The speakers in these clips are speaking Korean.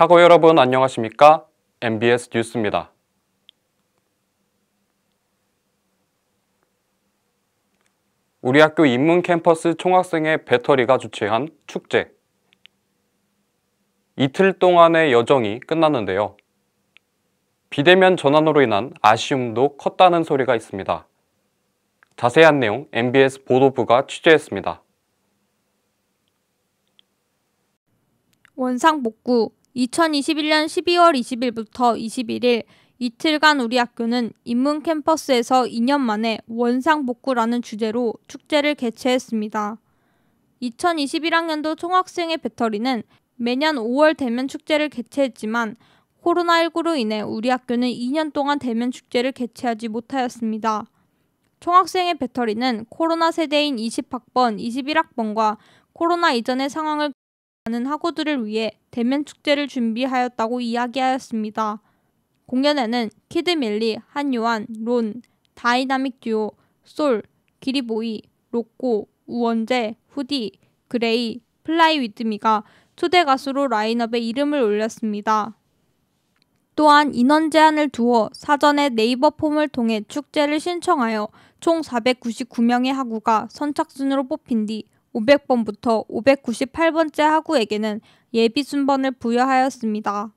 학고 여러분 안녕하십니까? MBS 뉴스입니다. 우리 학교 인문 캠퍼스 총학생회 배터리가 주최한 축제 이틀 동안의 여정이 끝났는데요. 비대면 전환으로 인한 아쉬움도 컸다는 소리가 있습니다. 자세한 내용 MBS 보도부가 취재했습니다. 원상복구, 2021년 12월 20일부터 21일 이틀간 우리 학교는 인문 캠퍼스에서 2년 만에 원상복구라는 주제로 축제를 개최했습니다. 2021학년도 총학생회 배터리는 매년 5월 대면 축제를 개최했지만 코로나19로 인해 우리 학교는 2년 동안 대면 축제를 개최하지 못하였습니다. 총학생회 배터리는 코로나 세대인 20학번, 21학번과 코로나 이전의 상황을 많은 학우들을 위해 대면 축제를 준비하였다고 이야기하였습니다. 공연에는 키드밀리, 한요한, 론, 다이나믹 듀오, 솔, 기리보이, 로꼬, 우원재, 후디, 그레이, 플라이 위드미가 초대 가수로 라인업에 이름을 올렸습니다. 또한 인원 제한을 두어 사전에 네이버 폼을 통해 축제를 신청하여 총 499명의 학우가 선착순으로 뽑힌 뒤 500번부터 598번째 하구에게는 예비 순번을 부여하였습니다.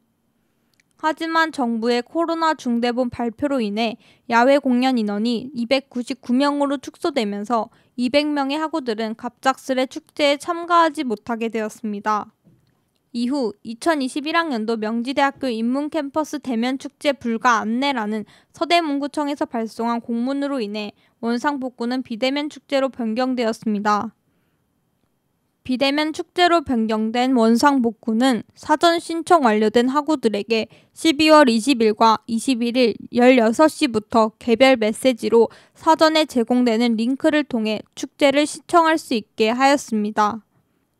하지만 정부의 코로나 중대본 발표로 인해 야외 공연 인원이 299명으로 축소되면서 200명의 학우들은 갑작스레 축제에 참가하지 못하게 되었습니다. 이후 2021학년도 명지대학교 인문캠퍼스 대면축제 불가 안내라는 서대문구청에서 발송한 공문으로 인해 원상복구는 비대면 축제로 변경되었습니다. 비대면 축제로 변경된 원상복구는 사전 신청 완료된 학우들에게 12월 20일과 21일 16시부터 개별 메시지로 사전에 제공되는 링크를 통해 축제를 시청할 수 있게 하였습니다.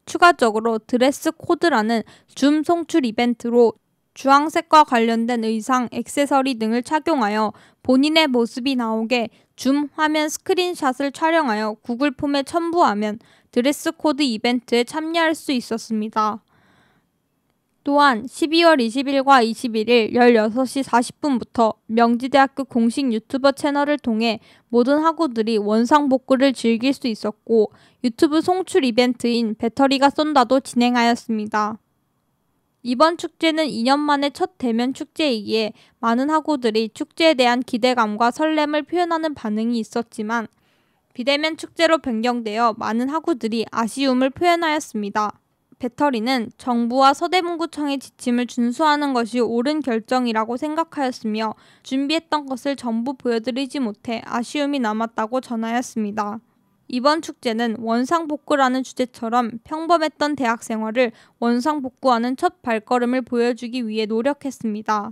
추가적으로 드레스 코드라는 줌 송출 이벤트로 주황색과 관련된 의상, 액세서리 등을 착용하여 본인의 모습이 나오게 줌 화면 스크린샷을 촬영하여 구글 폼에 첨부하면 드레스 코드 이벤트에 참여할 수 있었습니다. 또한 12월 20일과 21일 16시 40분부터 명지대학교 공식 유튜버 채널을 통해 모든 학우들이 원상복구를 즐길 수 있었고 유튜브 송출 이벤트인 배터리가 쏜다도 진행하였습니다. 이번 축제는 2년 만에 첫 대면 축제이기에 많은 학우들이 축제에 대한 기대감과 설렘을 표현하는 반응이 있었지만 비대면 축제로 변경되어 많은 학우들이 아쉬움을 표현하였습니다. 배터리는 정부와 서대문구청의 지침을 준수하는 것이 옳은 결정이라고 생각하였으며 준비했던 것을 전부 보여드리지 못해 아쉬움이 남았다고 전하였습니다. 이번 축제는 원상복구라는 주제처럼 평범했던 대학 생활을 원상복구하는 첫 발걸음을 보여주기 위해 노력했습니다.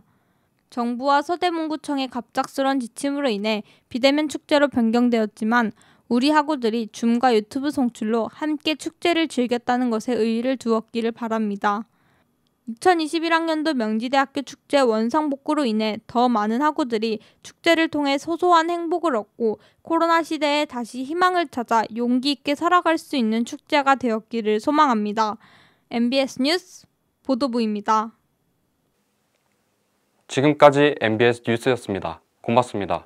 정부와 서대문구청의 갑작스런 지침으로 인해 비대면 축제로 변경되었지만 우리 학우들이 줌과 유튜브 송출로 함께 축제를 즐겼다는 것에 의의를 두었기를 바랍니다. 2021학년도 명지대학교 축제 원상복구로 인해 더 많은 학우들이 축제를 통해 소소한 행복을 얻고 코로나 시대에 다시 희망을 찾아 용기 있게 살아갈 수 있는 축제가 되었기를 소망합니다. MBS 뉴스 보도부입니다. 지금까지 MBS 뉴스였습니다. 고맙습니다.